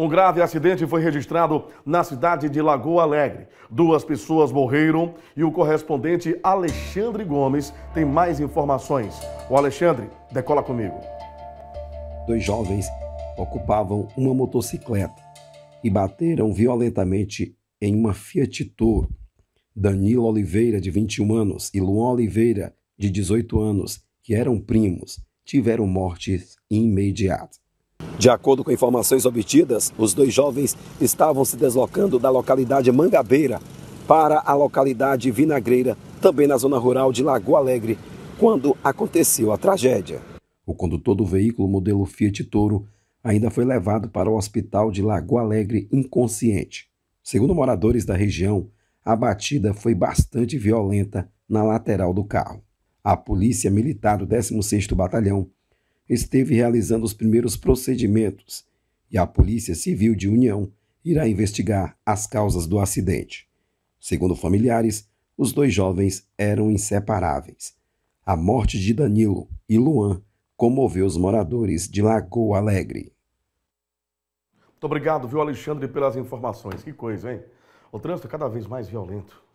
Um grave acidente foi registrado na cidade de Lagoa Alegre. Duas pessoas morreram e o correspondente Alexandre Gomes tem mais informações. O Alexandre, decola comigo. Dois jovens ocupavam uma motocicleta e bateram violentamente em uma Fiat Toro. Danilo Oliveira, de 21 anos, e Luan Oliveira, de 18 anos, que eram primos, tiveram mortes imediatas. De acordo com informações obtidas, os dois jovens estavam se deslocando da localidade Mangabeira para a localidade Vinagreira, também na zona rural de Lagoa Alegre, quando aconteceu a tragédia. O condutor do veículo modelo Fiat Toro ainda foi levado para o hospital de Lagoa Alegre inconsciente. Segundo moradores da região, a batida foi bastante violenta na lateral do carro. A Polícia Militar do 16º Batalhão esteve realizando os primeiros procedimentos e a Polícia Civil de União irá investigar as causas do acidente. Segundo familiares, os dois jovens eram inseparáveis. A morte de Danilo e Luan comoveu os moradores de Lagoa Alegre. Muito obrigado, viu, Alexandre, pelas informações. Que coisa, hein? O trânsito é cada vez mais violento.